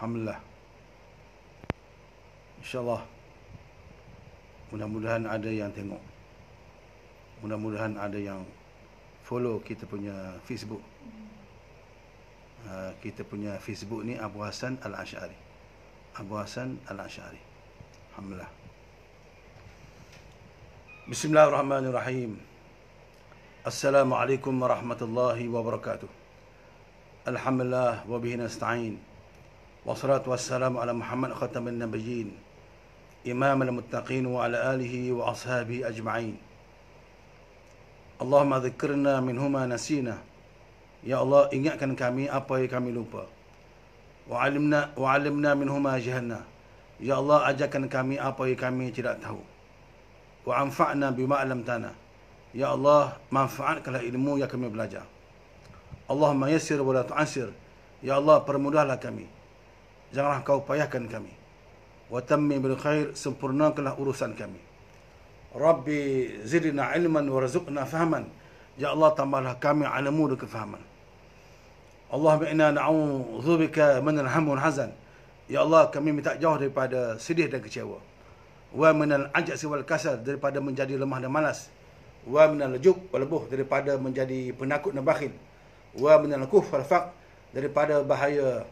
Alhamdulillah InsyaAllah Mudah-mudahan ada yang tengok Mudah-mudahan ada yang Follow kita punya Facebook uh, Kita punya Facebook ni Abu Hassan Al-Ash'ari Abu Hassan Al-Ash'ari Alhamdulillah Bismillahirrahmanirrahim Assalamualaikum warahmatullahi wabarakatuh Alhamdulillah Wabihina sta'in wassalatu wassalamu ala Muhammad khataman nabiyyin imam al-muttaqin wa ala alihi wa ashabihi ajma'in Allahumma dhikrna min huma nasina ya Allah ingatkan kami apa yang kami lupa wa alimna wa alimna min huma jahanna ya Allah ajarkan kami apa yang kami tidak tahu wa anfa'na bima lam tana ya Allah manfa'atkanlah ilmu janganlah kau payahkan kami wa tammi bil khair sempurnakanlah urusan kami rabbi zidna ilman warzuqna fahman ya allah tambahlah kami ilmu dan kefahaman Allah inna na'udzu bika min al-ham wal hazan. Ya Allah, kami minta jauh daripada sedih dan kecewa. Wa min al-ajsi wal kasal daripada menjadi lemah dan malas. Wa min al-jub wal buh daripada menjadi penakut dan bakhil. Wa min al-kuf wal daripada bahaya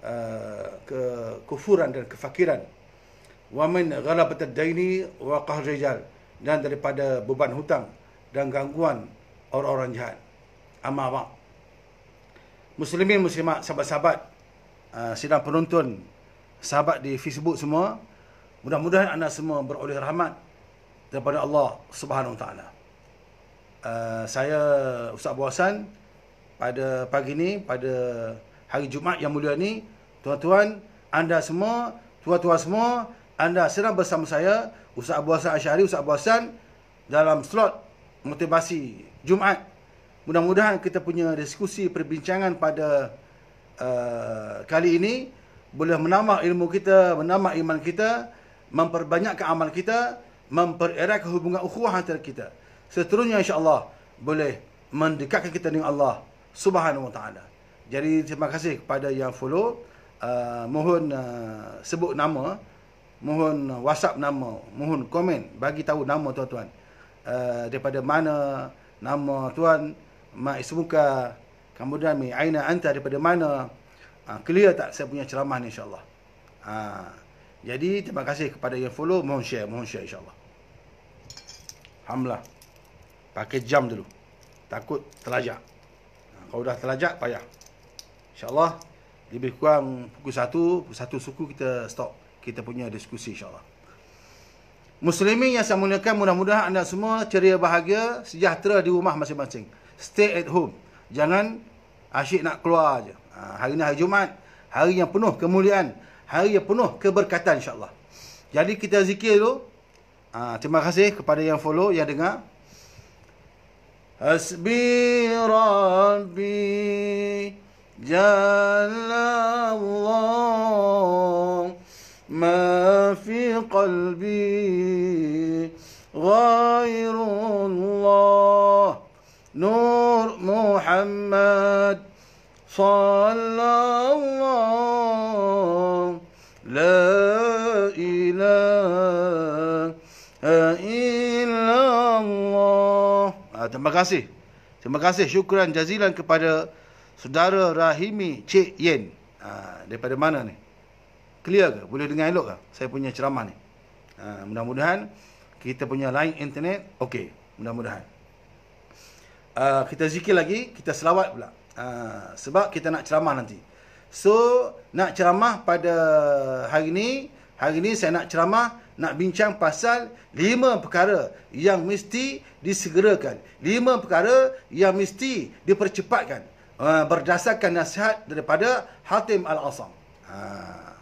Eh, kekufuran dan kefakiran. Wa min ghalabat ad-daini wa qahr dan daripada beban hutang dan gangguan orang-orang jahat. Amma Muslimin muslimat sahabat-sahabat uh, sidang penonton sahabat di Facebook semua mudah-mudahan anda semua beroleh rahmat daripada Allah Subhanahu taala. Eh, saya Ustaz Buasan pada pagi ini pada hari Jumaat yang mulia ni tuan-tuan anda semua tuan-tuan semua anda sedang bersama saya Ustaz Abu Hassan Asyari Ustaz Abu Hassan dalam slot motivasi Jumaat mudah-mudahan kita punya diskusi perbincangan pada uh, kali ini boleh menambah ilmu kita menambah iman kita memperbanyakkan amal kita mempererat hubungan ukhuwah antara kita seterusnya insyaallah boleh mendekatkan kita dengan Allah Subhanahu wa taala. Jadi terima kasih kepada yang follow. Uh, mohon uh, sebut nama, mohon WhatsApp nama, mohon komen bagi tahu nama tuan-tuan. Uh, daripada mana nama tuan, mak ismuka, kemudian mi aina anta daripada mana? Uh, clear tak saya punya ceramah ni insya-Allah. Uh, jadi terima kasih kepada yang follow, mohon share, mohon share insya-Allah. Alhamdulillah. Pakai jam dulu. Takut terlajak. Kalau dah terlajak payah. InsyaAllah Lebih kurang pukul 1 Pukul 1 suku kita stop Kita punya diskusi insyaAllah Muslimin yang saya muliakan Mudah-mudahan anda semua ceria bahagia Sejahtera di rumah masing-masing Stay at home Jangan asyik nak keluar je ha, Hari ni hari Jumaat Hari yang penuh kemuliaan Hari yang penuh keberkatan insyaAllah Jadi kita zikir dulu ha, Terima kasih kepada yang follow, yang dengar Hasbi Rabbi جعل الله ما في قلبي غير الله نور محمد صلى الله لا إله إلا الله. Ah, terima kasih. Terima kasih syukuran jazilan kepada Saudara Rahimi Cik Yen. Ha, daripada mana ni? Clear ke? Boleh dengar elok ke? Saya punya ceramah ni. Ha, mudah-mudahan kita punya line internet. Okey. Mudah-mudahan. Ha, kita zikir lagi. Kita selawat pula. Ha, sebab kita nak ceramah nanti. So, nak ceramah pada hari ni. Hari ni saya nak ceramah. Nak bincang pasal lima perkara yang mesti disegerakan. Lima perkara yang mesti dipercepatkan. Ah, berdasarkan nasihat daripada Hatim Al-Asam. Ha.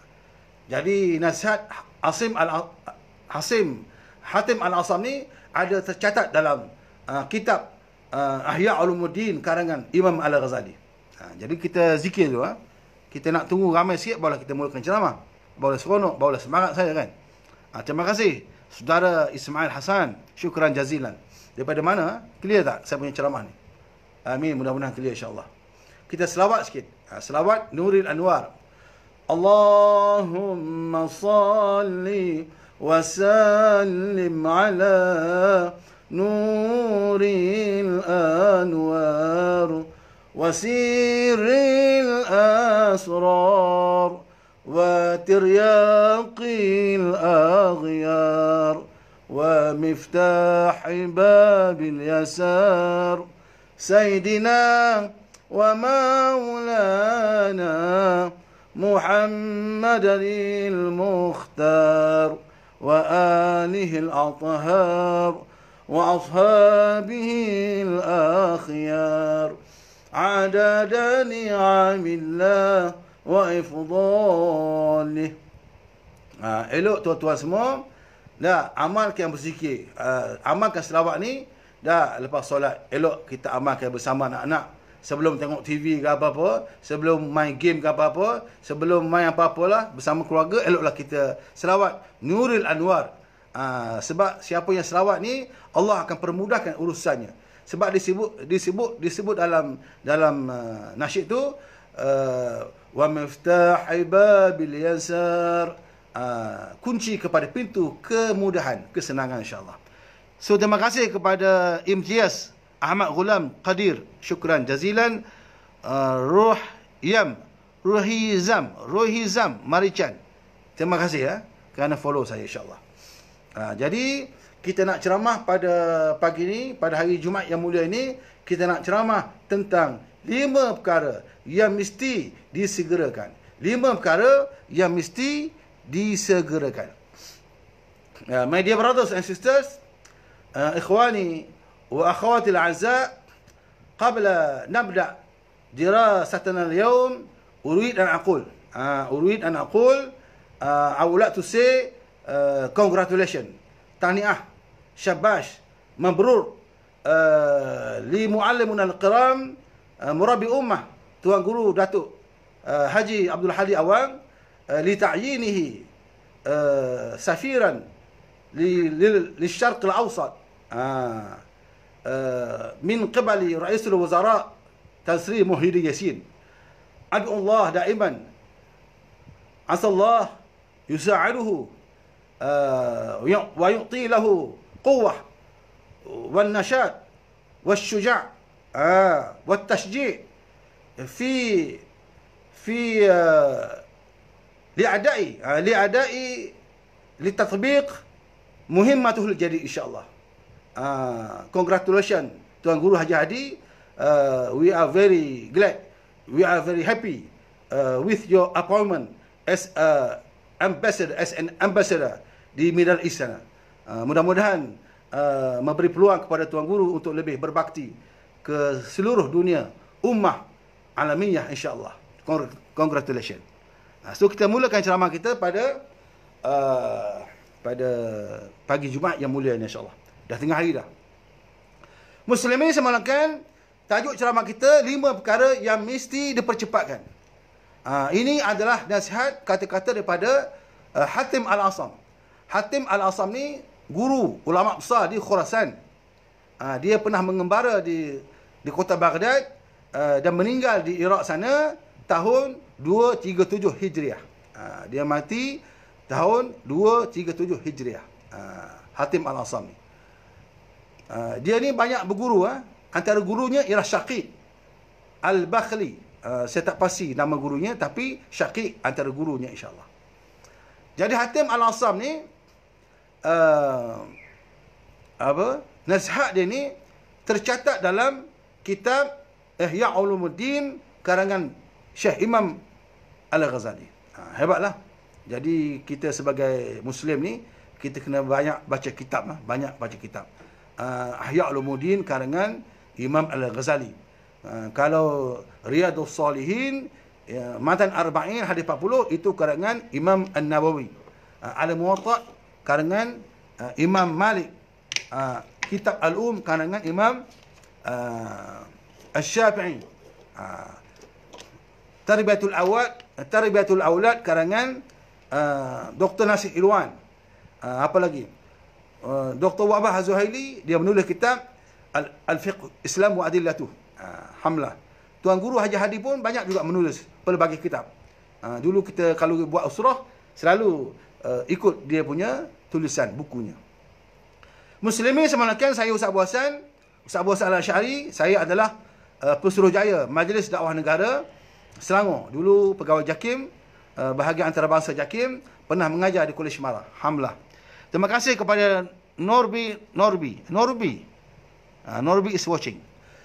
Jadi nasihat Asim Al Hasim Hatim Al-Asam ni ada tercatat dalam uh, kitab uh, Ahya Ulumuddin karangan Imam Al-Ghazali. Ha. jadi kita zikir dulu ha. Kita nak tunggu ramai sikit barulah kita mulakan ceramah. Barulah seronok, barulah semangat saya kan. Ha. terima kasih saudara Ismail Hasan. Syukran jazilan. Daripada mana? Clear tak saya punya ceramah ni? Amin. Mudah-mudahan clear insya-Allah. كده صلوات كده صلوات نور الأنوار اللهم صل وسلم على نور الأنوار وسير الأسرار وترياق الأغيار ومفتاح باب اليسار سيدنا ومولانا محمدا المختار وآله الأطهار وأصحابه الأخيار عدد نعم الله وإفضاله ha, elok tuan-tuan semua dah amalkan berzikir uh, amalkan selawat ni dah lepas solat elok kita amalkan bersama anak-anak sebelum tengok TV ke apa-apa, sebelum main game ke apa-apa, sebelum main apa apa lah, bersama keluarga eloklah kita selawat Nuril Anwar. Ha, sebab siapa yang selawat ni Allah akan permudahkan urusannya. Sebab disebut disebut disebut dalam dalam uh, nasyid tu ah, wa miftah ibabil yasar kunci kepada pintu kemudahan, kesenangan Insyaallah. So terima kasih kepada MGS. Ahmad Ghulam Qadir syukran jazilan uh, Ruh Yam Ruhizam Ruhizam Marichan terima kasih ya kerana follow saya insyaallah uh, jadi kita nak ceramah pada pagi ini pada hari Jumaat yang mulia ini kita nak ceramah tentang lima perkara yang mesti disegerakan lima perkara yang mesti disegerakan uh, my dear brothers and sisters uh, ikhwani وأخواتي الأعزاء قبل نبدأ دراستنا اليوم أريد أن أقول أريد أن أقول I would like to say ha, congratulations تهنئة شباش مبرور لمعلمنا القرام مربي أمة Tuan Guru Datuk ha, Haji Abdul Hadi Awang ha, Lita'yinihi Safiran Lil Syarq Al-Awsat Haa آه، من قبل رئيس الوزراء تنسري مهيد ياسين أدعو الله دائما عسى الله يساعده آه، ويعطي له قوة والنشاط والشجاع آه، والتشجيع في في لأعدائي لأعدائي لتطبيق مهمته الجديدة إن شاء الله uh, congratulations Tuan Guru Haji Hadi uh, we are very glad we are very happy uh, with your appointment as a ambassador as an ambassador di Middle East sana. Uh, mudah-mudahan uh, memberi peluang kepada Tuan Guru untuk lebih berbakti ke seluruh dunia ummah alamiah insya-Allah. Congratulations. Nah, so kita mulakan ceramah kita pada uh, pada pagi Jumaat yang mulia ini insya-Allah. Dah tengah hari dah. Muslimin semalakan tajuk ceramah kita lima perkara yang mesti dipercepatkan. Ha, ini adalah nasihat kata-kata daripada uh, Hatim Al-Asam. Hatim Al-Asam ni guru ulama besar di Khurasan. Ha, dia pernah mengembara di di kota Baghdad uh, dan meninggal di Iraq sana tahun 237 Hijriah. Ha, dia mati tahun 237 Hijriah. Ha, Hatim Al-Asam ni. Ah, dia ni banyak berguru ha? antara gurunya ialah Syaqiq Al-Bakhli uh, saya tak pasti nama gurunya tapi Syaqiq antara gurunya Allah. jadi Hatim Al-Assam ni uh, apa nasihat dia ni tercatat dalam kitab Ihya Ulumuddin karangan Syekh Imam Al-Ghazali ha, hebatlah jadi kita sebagai Muslim ni kita kena banyak baca kitab lah banyak baca kitab Ahya Ulumuddin karangan Imam Al-Ghazali. Ah, kalau Riyadhus Salihin ya, Matan Arba'in hadis 40 itu karangan Imam An-Nawawi. Ah, Al-Muwatta karangan ah, Imam Malik. Kitab Al-Um karangan Imam Al-Syafi'i. Tarbiyatul Awad Tarbiyatul Awlad karangan Dr. Nasir Irwan. apa lagi? Eh, Dr. Wabah Zuhaili dia menulis kitab Al-Fiqh Islam wa Adillatu. Uh, ah, Hamlah. Tuan Guru Haji Hadi pun banyak juga menulis pelbagai kitab. Uh, dulu kita kalau buat usrah selalu uh, ikut dia punya tulisan bukunya. Muslimin semalakan saya Ustaz Buasan, Ustaz Buasan Al-Syari, saya adalah uh, eh, pesuruh jaya Majlis Dakwah Negara Selangor. Dulu pegawai JAKIM, uh, bahagian antarabangsa JAKIM, pernah mengajar di Kolej Mara. Alhamdulillah. Terima kasih kepada Norbi, Norbi, Norbi. Uh, Norbi is watching.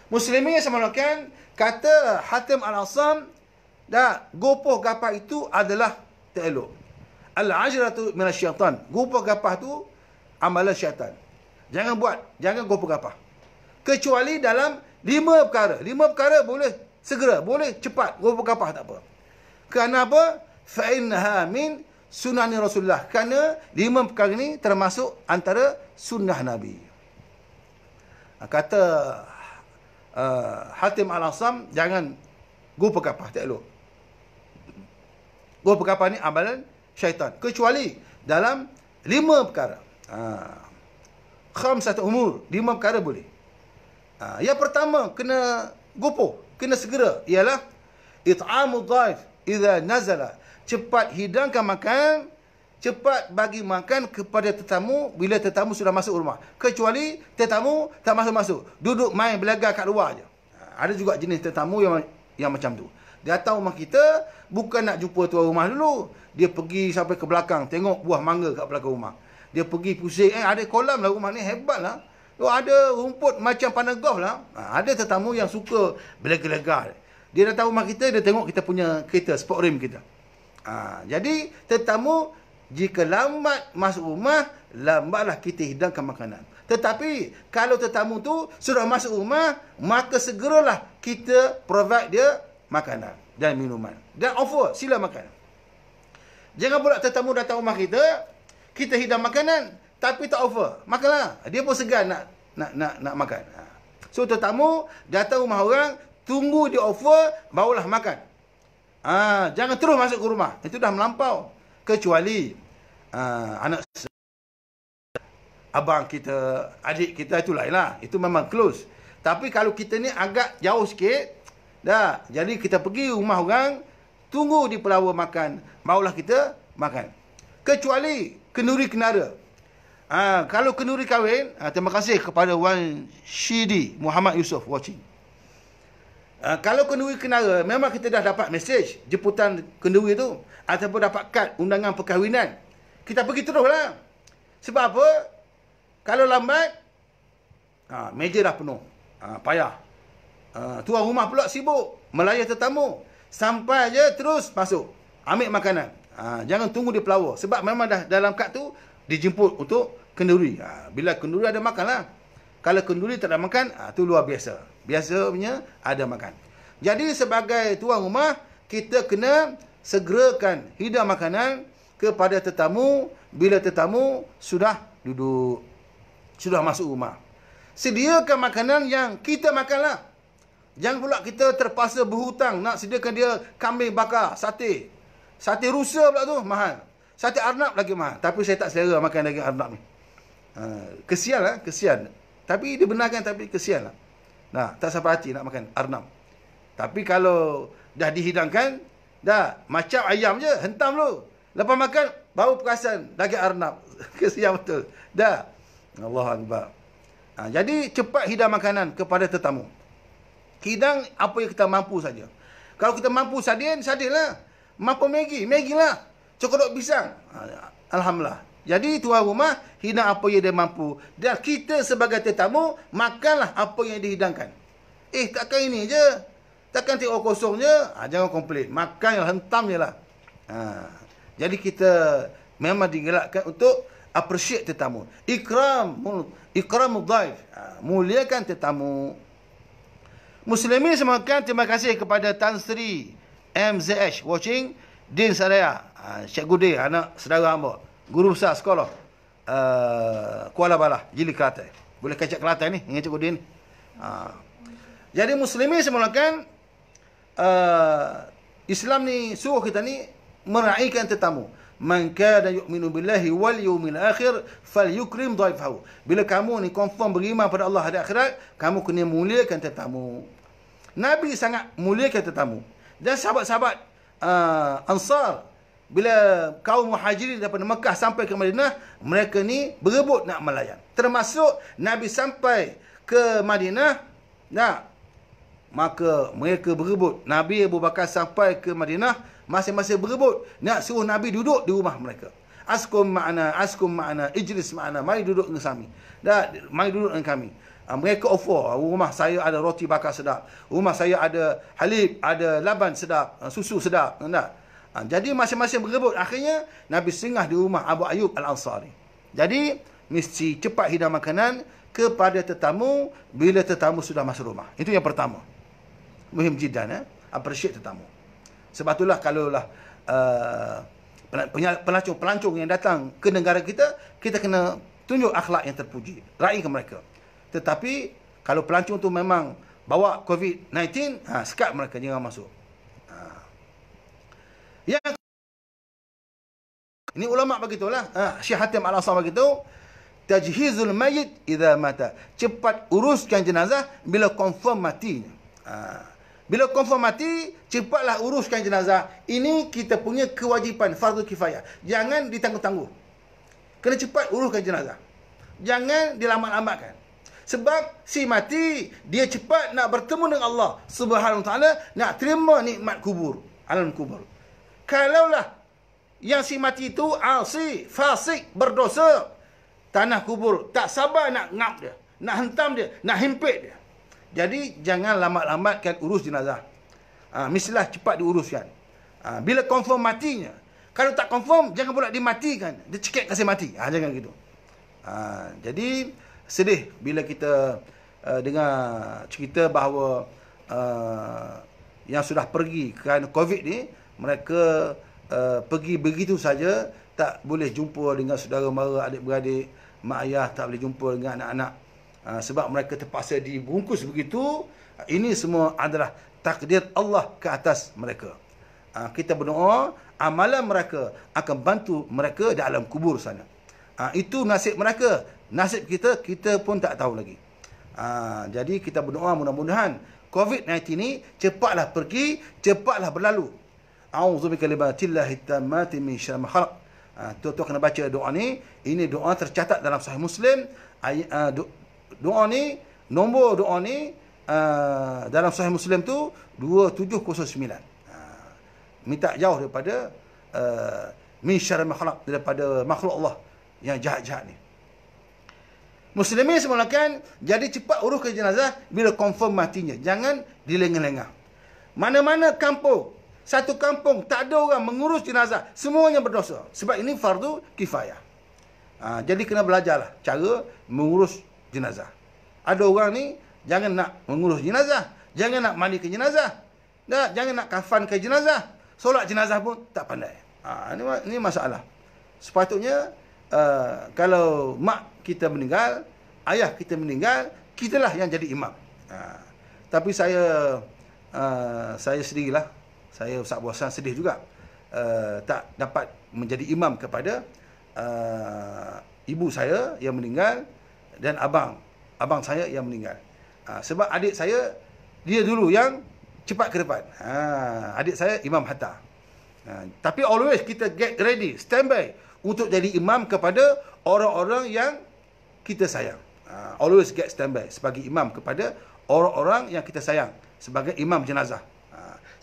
Muslimin yang semalakan kata Hatim Al-Assam dah gopoh gapah itu adalah tak elok. Al-ajratu min syaitan. Gopoh gapah tu amalan syaitan. Jangan buat, jangan gopoh gapah. Kecuali dalam lima perkara. Lima perkara boleh segera, boleh cepat gopoh gapah tak apa. Kenapa? Fa'inha min sunnah ni Rasulullah. Kerana lima perkara ni termasuk antara sunnah Nabi. Ah, kata uh, Hatim Al-Asam, jangan go perkapah. Tak elok. Go perkapah ni amalan syaitan. Kecuali dalam lima perkara. Ha. Ah, Kham satu umur. Lima perkara boleh. Ha. Yang pertama, kena gupuh. Kena segera. Ialah, It'amu daif. Iza nazala cepat hidangkan makan, cepat bagi makan kepada tetamu bila tetamu sudah masuk rumah. Kecuali tetamu tak masuk-masuk, duduk main belagak kat luar aje. Ha, ada juga jenis tetamu yang yang macam tu. Dia Datang rumah kita bukan nak jumpa tuan rumah dulu, dia pergi sampai ke belakang tengok buah mangga kat belakang rumah. Dia pergi pusing, eh ada kolam lah rumah ni hebatlah. Lu oh, ada rumput macam panah golf lah. Ha, ada tetamu yang suka belagak-belagak. Dia datang rumah kita, dia tengok kita punya kereta, sport rim kita. Ha, jadi tetamu jika lambat masuk rumah, lambatlah kita hidangkan makanan. Tetapi kalau tetamu tu sudah masuk rumah, maka segeralah kita provide dia makanan dan minuman. Dan offer, sila makan. Jangan pula tetamu datang rumah kita, kita hidang makanan tapi tak offer. Makanlah. Dia pun segan nak nak nak nak makan. Ha. So tetamu datang rumah orang, tunggu dia offer barulah makan. Ha, jangan terus masuk ke rumah. Itu dah melampau. Kecuali ha, anak abang kita, adik kita itu lainlah. Itu memang close. Tapi kalau kita ni agak jauh sikit, dah. Jadi kita pergi rumah orang, tunggu di pelawa makan. Maulah kita makan. Kecuali kenduri kenara. Ha, kalau kenduri kahwin, ha, terima kasih kepada Wan Shidi Muhammad Yusof watching. Ah, kalau kenduri kenara, memang kita dah dapat mesej jemputan kenduri tu. Ataupun dapat kad undangan perkahwinan. Kita pergi terus lah. Sebab apa? Kalau lambat, ha, meja dah penuh. Ha, payah. Ha, tuan rumah pula sibuk. Melayah tetamu. Sampai je terus masuk. Ambil makanan. Ha, jangan tunggu di pelawar. Sebab memang dah dalam kad tu, dijemput untuk kenduri. Ha, bila kenduri ada makan lah. Kalau kenduri tak ada makan, ha, tu luar biasa. Biasanya ada makan. Jadi sebagai tuan rumah, kita kena segerakan hidang makanan kepada tetamu bila tetamu sudah duduk, sudah masuk rumah. Sediakan makanan yang kita makanlah. Jangan pula kita terpaksa berhutang nak sediakan dia kambing bakar, sate. Sate rusa pula tu mahal. Sate arnab lagi mahal. Tapi saya tak selera makan daging arnab ni. Ha, kesian lah, kesian. Tapi dia benarkan tapi kesian lah. Nah, tak sampai hati nak makan arnab. Tapi kalau dah dihidangkan, dah macam ayam je, hentam dulu. Lepas makan, baru perasan daging arnab. Kesian betul. Dah. Allah Akbar. Ha, jadi, cepat hidang makanan kepada tetamu. Hidang apa yang kita mampu saja. Kalau kita mampu sadin, sadinlah. Mampu megi, megilah. Cokodok pisang. Ha, Alhamdulillah. Jadi tuan rumah hidang apa yang dia mampu. Dan kita sebagai tetamu makanlah apa yang dihidangkan. Eh takkan ini je. Takkan tengok kosong je. Ha, jangan komplain. Makan yang hentam je lah. Ha. Jadi kita memang digelakkan untuk appreciate tetamu. Ikram. Ikram mudaif. Ha, muliakan tetamu. Muslimin semakan terima kasih kepada Tan Sri MZH watching Din Saraya. Ha, Syekh Gudi anak saudara hamba guru besar sekolah uh, Kuala Balah, Jili Kelantan. Boleh kacak Kelantan ni dengan Cikgu Din. Ha. Jadi muslimin semula kan uh, eh, Islam ni suruh kita ni meraikan tetamu. Man kada yu'minu billahi wal yawmil akhir yukrim dhaifahu. Bila kamu ni confirm beriman pada Allah hari akhirat, kamu kena muliakan tetamu. Nabi sangat muliakan tetamu. Dan sahabat-sahabat uh, Ansar bila kaum muhajirin daripada Mekah sampai ke Madinah, mereka ni berebut nak melayan. Termasuk Nabi sampai ke Madinah, nak maka mereka berebut. Nabi Abu Bakar sampai ke Madinah, masing-masing berebut nak suruh Nabi duduk di rumah mereka. Askum ma'ana, askum ma'ana, ijlis ma'ana, mari duduk dengan kami. Dah, mari duduk dengan kami. Ah, mereka offer, ah, rumah saya ada roti bakar sedap. Rumah saya ada halib, ada laban sedap, ah, susu sedap. nak. Ha, jadi masing-masing berebut. Akhirnya Nabi singgah di rumah Abu Ayub Al-Ansari. Jadi mesti cepat hidang makanan kepada tetamu bila tetamu sudah masuk rumah. Itu yang pertama. Muhim jidan eh. Appreciate tetamu. Sebab itulah kalau lah, eh, uh, pelancong-pelancong yang datang ke negara kita, kita kena tunjuk akhlak yang terpuji. Raih ke mereka. Tetapi kalau pelancong tu memang bawa COVID-19, ha, sekat mereka jangan masuk. Yang ini ulama begitulah. Ha, Syekh Hatim Al-Asam begitu. Tajhizul mayit idha mata. Cepat uruskan jenazah bila confirm mati. Ha. Bila confirm mati, cepatlah uruskan jenazah. Ini kita punya kewajipan, fardu kifayah. Jangan ditangguh-tangguh. Kena cepat uruskan jenazah. Jangan dilambat-lambatkan. Sebab si mati, dia cepat nak bertemu dengan Allah. Subhanahu ta'ala, nak terima nikmat kubur. Alam kubur kalaulah yang si mati itu alsi, ah, fasik, berdosa. Tanah kubur tak sabar nak ngap dia. Nak hentam dia. Nak himpit dia. Jadi jangan lambat-lambatkan urus jenazah. Ha, ah, Mislah cepat diuruskan. Ha, bila confirm matinya. Kalau tak confirm, jangan pula dimatikan. Dia cekik kasih mati. Ha, jangan gitu. Ha, jadi sedih bila kita uh, dengar cerita bahawa uh, yang sudah pergi kerana COVID ni mereka uh, pergi begitu saja tak boleh jumpa dengan saudara mara adik-beradik mak ayah tak boleh jumpa dengan anak-anak uh, sebab mereka terpaksa dibungkus begitu ini semua adalah takdir Allah ke atas mereka uh, kita berdoa amalan mereka akan bantu mereka dalam kubur sana uh, itu nasib mereka nasib kita kita pun tak tahu lagi uh, jadi kita berdoa mudah-mudahan COVID-19 ni cepatlah pergi, cepatlah berlalu. A'udzu bikalimatillahit tammati min syarri ma khalaq. Ah tu, kena baca doa ni. Ini doa tercatat dalam Sahih Muslim. Ay, ah, doa ni nombor doa ni ah, dalam Sahih Muslim tu 2709. Uh, ah, minta jauh daripada uh, min syarri ma khalaq daripada makhluk Allah yang jahat-jahat ni. Muslimin semulakan jadi cepat urus ke jenazah bila confirm matinya. Jangan dilengah-lengah. Mana-mana kampung satu kampung tak ada orang mengurus jenazah. Semuanya berdosa. Sebab ini fardu kifayah. Ha, jadi kena belajarlah cara mengurus jenazah. Ada orang ni jangan nak mengurus jenazah. Jangan nak mandi ke jenazah. Nah, jangan nak kafan ke jenazah. Solat jenazah pun tak pandai. Ha, ini, ini masalah. Sepatutnya uh, kalau mak kita meninggal, ayah kita meninggal, kitalah yang jadi imam. Ha, tapi saya uh, saya sendirilah saya Ustaz Buasan sedih juga uh, tak dapat menjadi imam kepada uh, ibu saya yang meninggal dan abang abang saya yang meninggal. Uh, sebab adik saya dia dulu yang cepat ke depan. Uh, adik saya imam hatta. Uh, tapi always kita get ready, stand by untuk jadi imam kepada orang-orang yang kita sayang. Uh, always get stand by sebagai imam kepada orang-orang yang kita sayang sebagai imam jenazah.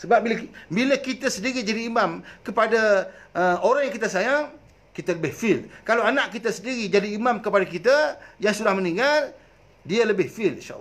Sebab bila bila kita sendiri jadi imam kepada uh, orang yang kita sayang, kita lebih feel. Kalau anak kita sendiri jadi imam kepada kita yang sudah meninggal, dia lebih feel insya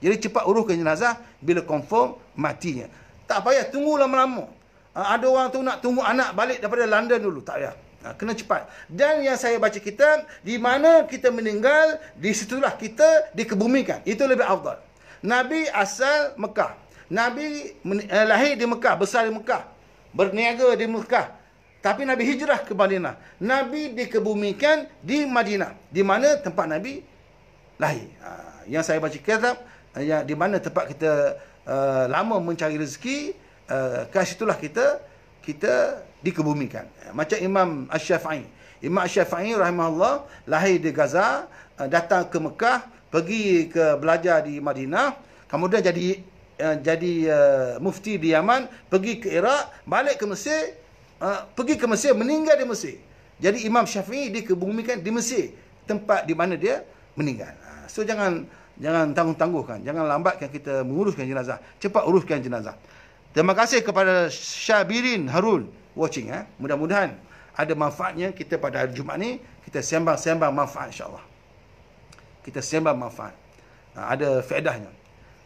Jadi cepat uruskan jenazah bila confirm matinya. Tak payah tunggu lama-lama. Uh, ada orang tu nak tunggu anak balik daripada London dulu, tak payah. Uh, kena cepat. Dan yang saya baca kita di mana kita meninggal, di situlah kita dikebumikan. Itu lebih afdal. Nabi asal Mekah. Nabi eh, lahir di Mekah, besar di Mekah, berniaga di Mekah. Tapi Nabi hijrah ke Madinah. Nabi dikebumikan di Madinah, di mana tempat Nabi lahir. Ha, yang saya baca kitab, ya, di mana tempat kita uh, lama mencari rezeki, uh, ke situlah kita kita dikebumikan. Macam Imam ash syafii Imam Asy-Syafi'i rahimahullah lahir di Gaza, uh, datang ke Mekah, pergi ke belajar di Madinah, kemudian jadi Eh, jadi uh, mufti di Yaman, pergi ke Iraq, balik ke Mesir, uh, pergi ke Mesir, meninggal di Mesir. Jadi Imam Syafi'i dikebumikan di Mesir, tempat di mana dia meninggal. Ah, so jangan jangan tangguh-tangguhkan, jangan lambatkan kita menguruskan jenazah. Cepat uruskan jenazah. Terima kasih kepada Syabirin Harun watching eh. Mudah-mudahan ada manfaatnya kita pada hari Jumaat ni kita sembang-sembang manfaat insya-Allah. Kita sembang manfaat. Ah, ada faedahnya.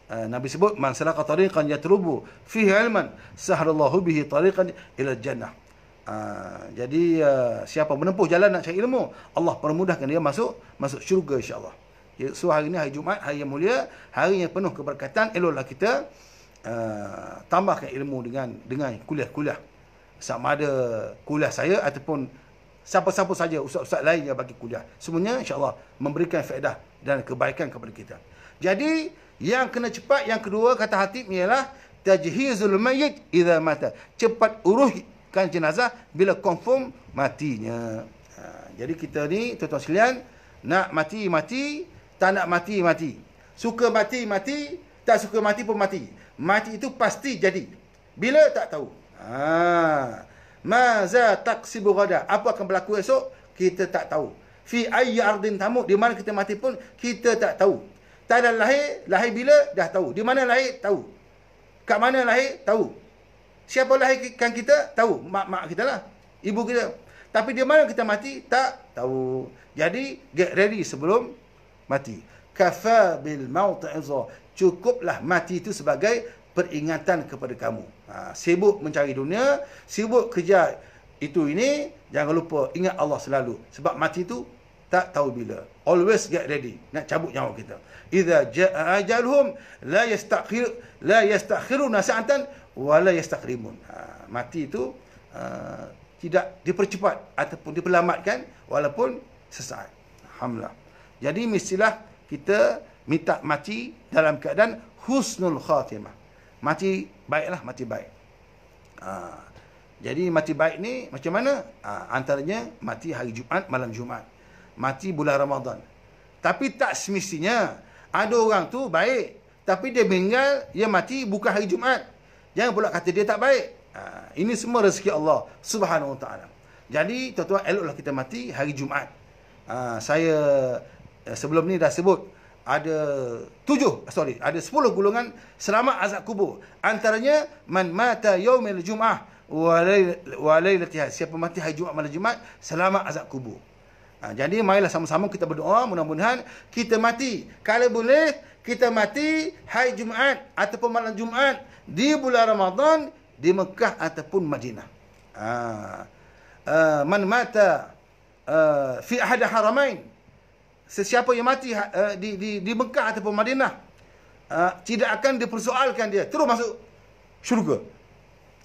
Eh, Nabi sebut man salaka tariqan yatrubu fihi ilman sahrallahu bihi tariqan ila jannah. Eh, jadi eh, siapa menempuh jalan nak cari ilmu, Allah permudahkan dia masuk masuk syurga insya-Allah. Ya, so hari ini hari Jumaat, hari yang mulia, hari yang penuh keberkatan, eloklah kita uh, tambahkan ilmu dengan dengan kuliah-kuliah. Sama ada kuliah saya ataupun siapa-siapa saja ustaz-ustaz lain yang bagi kuliah. Semuanya insya-Allah memberikan faedah dan kebaikan kepada kita. Jadi yang kena cepat yang kedua kata hatib ialah tajhizul mayyit idza mata. Cepat uruskan jenazah bila confirm matinya. Ha, jadi kita ni tuan-tuan sekalian nak mati mati, tak nak mati mati. Suka mati mati, tak suka mati pun mati. Mati itu pasti jadi. Bila tak tahu. Ha. Maza taksibu ghada? Apa akan berlaku esok? Kita tak tahu. Fi ayyi ardin tamut? Di mana kita mati pun kita tak tahu. Tak ada lahir, lahir bila? Dah tahu. Di mana lahir? Tahu. Kat mana lahir? Tahu. Siapa lahirkan kita? Tahu. Mak-mak kita lah. Ibu kita. Tapi di mana kita mati? Tak tahu. Jadi, get ready sebelum mati. Kafa bil maut Cukuplah mati itu sebagai peringatan kepada kamu. Ha, sibuk mencari dunia, sibuk kejar itu ini, jangan lupa ingat Allah selalu. Sebab mati itu tak tahu bila. Always get ready nak cabut nyawa kita. Idza jaa ajalhum la yastakhir la yastakhiruna sa'atan wa la yastaqrimun. Ha, mati itu uh, ha, tidak dipercepat ataupun diperlambatkan walaupun sesaat. Alhamdulillah. Jadi mestilah kita minta mati dalam keadaan husnul khatimah. Mati baiklah, mati baik. Ha, jadi mati baik ni macam mana? Ha, antaranya mati hari Jumaat, malam Jumaat mati bulan Ramadan. Tapi tak semestinya ada orang tu baik tapi dia meninggal dia mati bukan hari Jumaat. Jangan pula kata dia tak baik. Ha, ini semua rezeki Allah Subhanahu Wa Taala. Jadi tuan-tuan eloklah kita mati hari Jumaat. Ha, saya eh, sebelum ni dah sebut ada tujuh eh, sorry ada sepuluh gulungan selamat azab kubur antaranya man mata yaumil jumaah wa latihan. siapa mati hari Jumaat malam Jumaat selamat azab kubur Ha, jadi marilah sama-sama kita berdoa mudah-mudahan kita mati. Kalau boleh kita mati hari Jumaat ataupun malam Jumaat di bulan Ramadan di Mekah ataupun Madinah. Ha. Uh, man mata uh, fi ahad haramain sesiapa yang mati uh, di di di Mekah ataupun Madinah uh, tidak akan dipersoalkan dia terus masuk syurga.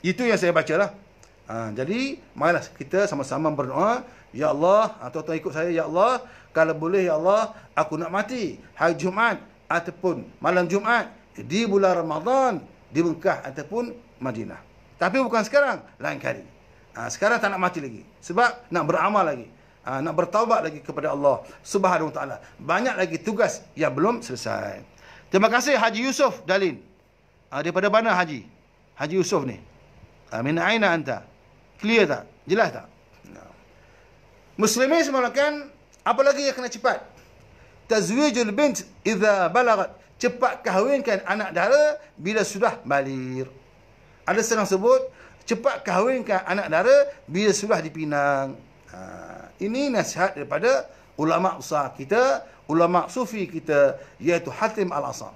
Itu yang saya bacalah. Ha, jadi, marilah kita sama-sama berdoa. Ya Allah, ha, tuan-tuan ikut saya. Ya Allah, kalau boleh, Ya Allah, aku nak mati. Hari Jumaat ataupun malam Jumaat di bulan Ramadan di Mekah ataupun Madinah. Tapi bukan sekarang, lain kali. Ha, sekarang tak nak mati lagi. Sebab nak beramal lagi. Ha, nak bertaubat lagi kepada Allah Subhanahu Wa Taala. Banyak lagi tugas yang belum selesai. Terima kasih Haji Yusof Dalin. Ha, daripada mana Haji? Haji Yusof ni. Amin ha, aina anta. Clear tak? Jelas tak? No. Muslimin semalakan apa lagi yang kena cepat? Tazwijul bint idza balagat. Cepat kahwinkan anak dara bila sudah balir. Ada seorang sebut, cepat kahwinkan anak dara bila sudah dipinang. Ha. ini nasihat daripada ulama besar kita, ulama sufi kita iaitu Hatim Al-Asam.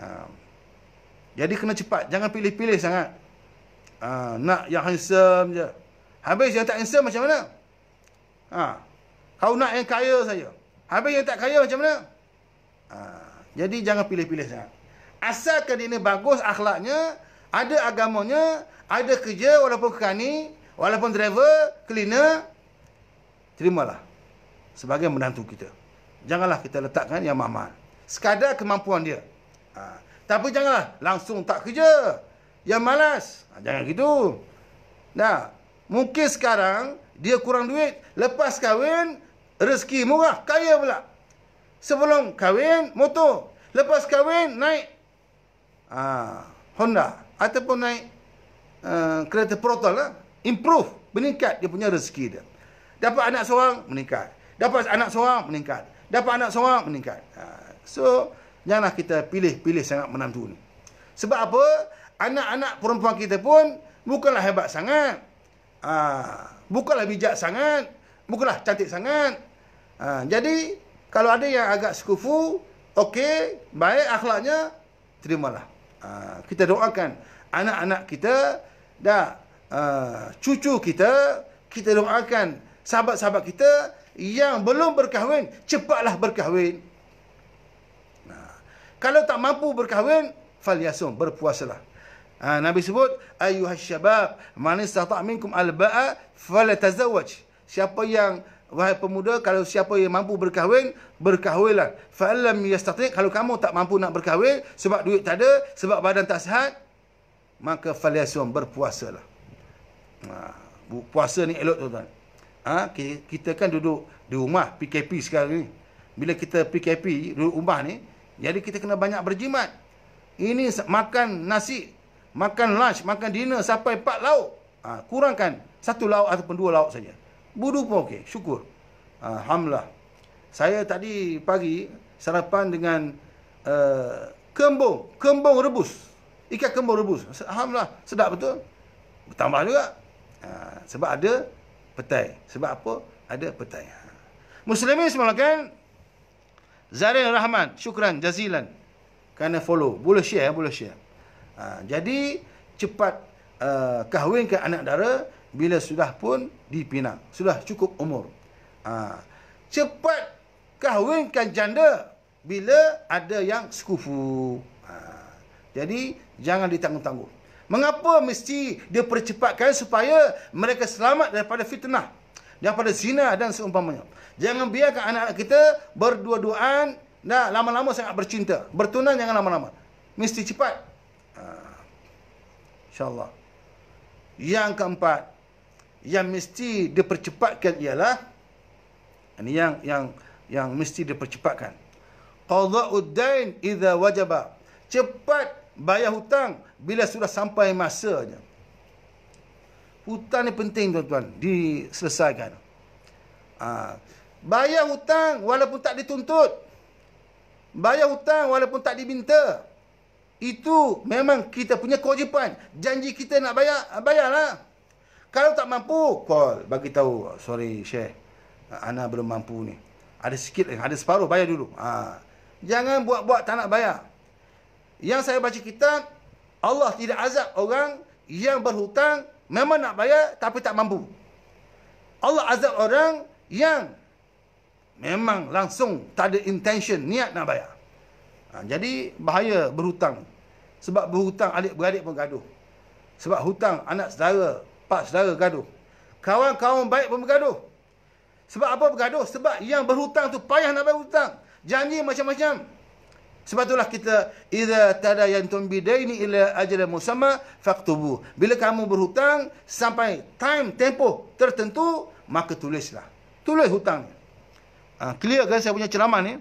Ha. Jadi kena cepat, jangan pilih-pilih sangat. Ha, nak yang handsome je. Habis yang tak handsome macam mana? Ha, kau nak yang kaya saja. Habis yang tak kaya macam mana? Ha, jadi jangan pilih-pilih sangat. Asalkan dia ni bagus akhlaknya, ada agamanya, ada kerja walaupun kekani, walaupun driver, cleaner, terimalah sebagai menantu kita. Janganlah kita letakkan yang mahal. Sekadar kemampuan dia. Ha, tapi janganlah langsung tak kerja yang malas. Ha, jangan gitu. Nah, mungkin sekarang dia kurang duit. Lepas kahwin, rezeki murah, kaya pula. Sebelum kahwin, motor. Lepas kahwin, naik ah, Honda. Ataupun naik uh, kereta proton lah. Improve, meningkat dia punya rezeki dia. Dapat anak seorang, meningkat. Dapat anak seorang, meningkat. Dapat anak seorang, meningkat. Ah, so, janganlah kita pilih-pilih sangat menantu ni. Sebab apa? anak-anak perempuan kita pun bukanlah hebat sangat. Ha, bukanlah bijak sangat. Bukanlah cantik sangat. Ha, jadi, kalau ada yang agak sekufu, okey, baik akhlaknya, terimalah. Ha, kita doakan anak-anak kita dah ha, cucu kita, kita doakan sahabat-sahabat kita yang belum berkahwin, cepatlah berkahwin. kalau tak mampu berkahwin, faliasum, berpuaslah. Ha, Nabi sebut ayyuhas syabab man istata' minkum alba'a falatazawwaj. Siapa yang wahai pemuda kalau siapa yang mampu berkahwin berkahwinlah. Fa lam yastati' kalau kamu tak mampu nak berkahwin sebab duit tak ada, sebab badan tak sihat maka falyasum berpuasalah. Ha, puasa ni elok tuan-tuan. Ha, kita kan duduk di rumah PKP sekarang ni. Bila kita PKP duduk rumah ni, jadi kita kena banyak berjimat. Ini makan nasi Makan lunch, makan dinner sampai 4 lauk. Ha, kurangkan satu lauk ataupun dua lauk saja. Budu pun okey, syukur. Ha, Alhamdulillah. Saya tadi pagi sarapan dengan uh, kembung, kembung rebus. Ikan kembung rebus. Alhamdulillah, sedap betul. Bertambah juga. Ha, sebab ada petai. Sebab apa? Ada petai. Ha. Muslimin semua kan? Zarin Rahman, syukran jazilan. Kerana follow. Boleh share, boleh share. Ha, jadi cepat uh, eh, ke anak dara bila sudah pun dipinang, sudah cukup umur. Ha, cepat ke janda bila ada yang sekufu. Ha, jadi jangan ditanggung-tanggung. Mengapa mesti dia percepatkan supaya mereka selamat daripada fitnah, daripada zina dan seumpamanya. Jangan biarkan anak-anak kita berdua-duaan, nah lama-lama sangat bercinta, bertunang jangan lama-lama. Mesti cepat InsyaAllah. Yang keempat, yang mesti dipercepatkan ialah, ini yang yang yang mesti dipercepatkan. Qadha'uddain idha wajabah. Cepat bayar hutang bila sudah sampai masanya. Hutang ni penting tuan-tuan. Diselesaikan. Ha. Bayar hutang walaupun tak dituntut. Bayar hutang walaupun tak diminta. Bayar hutang. Itu memang kita punya kewajipan. Janji kita nak bayar, bayarlah. Kalau tak mampu, call bagi tahu, sorry Syekh. Ana belum mampu ni. Ada sikit ada separuh bayar dulu. Ha. Jangan buat-buat tak nak bayar. Yang saya baca kitab, Allah tidak azab orang yang berhutang memang nak bayar tapi tak mampu. Allah azab orang yang memang langsung tak ada intention niat nak bayar. Ha, jadi bahaya berhutang. Sebab berhutang adik-beradik pun gaduh. Sebab hutang anak saudara, pak saudara gaduh. Kawan-kawan baik pun bergaduh. Sebab apa bergaduh? Sebab yang berhutang tu payah nak bayar hutang. Janji macam-macam. Sebab itulah kita idza tadayantum bidaini ila ajalin musamma faktubu. Bila kamu berhutang sampai time tempoh tertentu maka tulislah. Tulis hutang ni. Ha, ah, clear kan saya punya ceramah ni?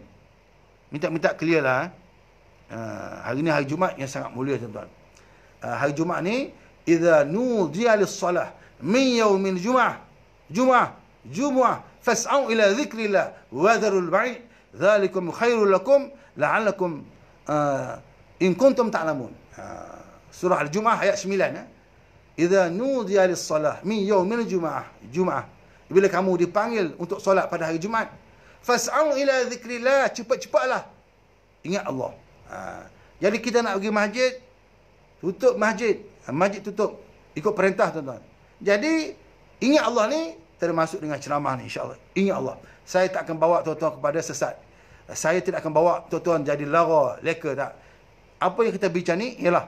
Minta-minta clear lah. Eh? Ah, hari ni hari Jumaat yang sangat mulia tuan-tuan. Uh, hari Jumaat ni idza nudiya lis-salah min yaumil jumaah jumaah jumaah fas'au ila dhikrillah wa dharul ba'i dhalikum khairul lakum la'allakum uh, in kuntum ta'lamun. Uh, surah al-Jumaah ayat 9 ya. Eh? Idza nudiya lis-salah min yaumil jumaah jumaah bila kamu dipanggil untuk solat pada hari Jumaat fas'au ila dhikrillah cepat-cepatlah ingat Allah Ha. Jadi kita nak pergi masjid, tutup masjid. Ha, masjid tutup. Ikut perintah tuan-tuan. Jadi, ingat Allah ni termasuk dengan ceramah ni insyaAllah. Ingat Allah. Saya tak akan bawa tuan-tuan kepada sesat. Ha, saya tidak akan bawa tuan-tuan jadi lara, leka tak. Apa yang kita bincang ni ialah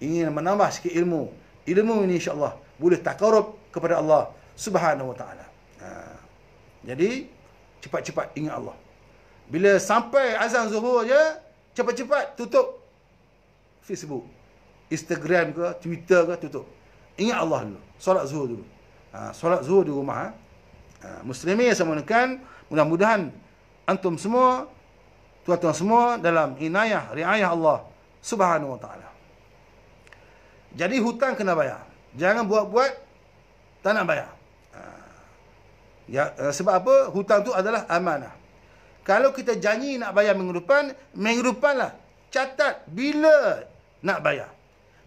ingin menambah sikit ilmu. Ilmu ini insyaAllah boleh takarub kepada Allah subhanahu wa ta'ala. Ha. Jadi, cepat-cepat ingat Allah. Bila sampai azan zuhur je, Cepat-cepat tutup Facebook, Instagram ke, Twitter ke tutup. Ingat Allah dulu. Solat zuhur dulu. Ha, solat zuhur di rumah. Ha. Ha, Muslimin yang samanakan, mudah-mudahan antum semua, tuan-tuan semua dalam inayah, riayah Allah subhanahu wa ta'ala. Jadi hutang kena bayar. Jangan buat-buat tak nak bayar. Ha. Ya, eh, sebab apa? Hutang tu adalah amanah. Kalau kita janji nak bayar minggu depan, minggu depanlah catat bila nak bayar.